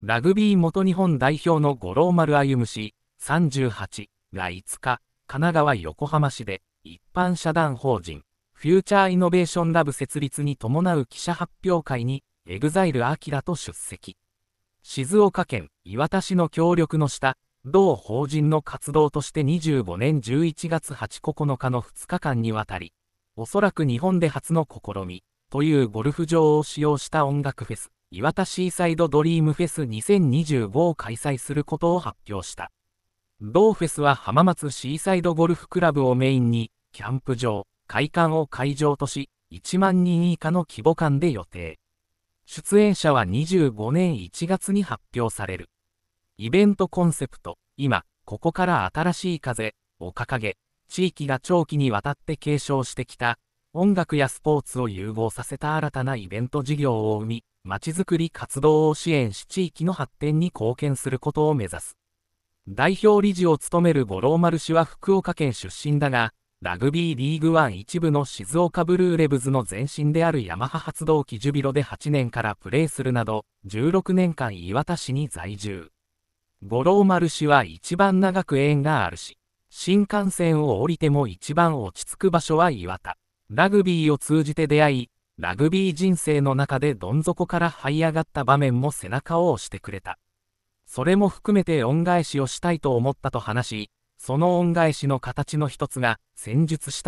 ラグビー元日本代表の五郎丸歩氏38が5日、神奈川横浜市で一般社団法人フューチャーイノベーションラブ設立に伴う記者発表会にエグザイル・アキラと出席。静岡県磐田市の協力の下、同法人の活動として25年11月8 9日の2日間にわたり、おそらく日本で初の試みというゴルフ場を使用した音楽フェス、岩田シーサイドドリームフェス2025を開催することを発表した。同フェスは浜松シーサイドゴルフクラブをメインに、キャンプ場、会館を会場とし、1万人以下の規模感で予定。出演者は25年1月に発表される。イベントコンセプト、今、ここから新しい風、を掲げ、地域が長期にわたって継承してきた、音楽やスポーツを融合させた新たなイベント事業を生み、まちづくり活動を支援し地域の発展に貢献することを目指す。代表理事を務める五郎丸氏は福岡県出身だが、ラグビーリーグワン一部の静岡ブルーレブズの前身であるヤマハ発動機ジュビロで8年からプレーするなど、16年間磐田市に在住。五郎丸氏は一番長く縁があるし、新幹線を降りても一番落ち着く場所は岩田。ラグビーを通じて出会い、ラグビー人生の中でどん底から這い上がった場面も背中を押してくれた。それも含めて恩返しをしたいと思ったと話し、その恩返しの形の一つが、戦術した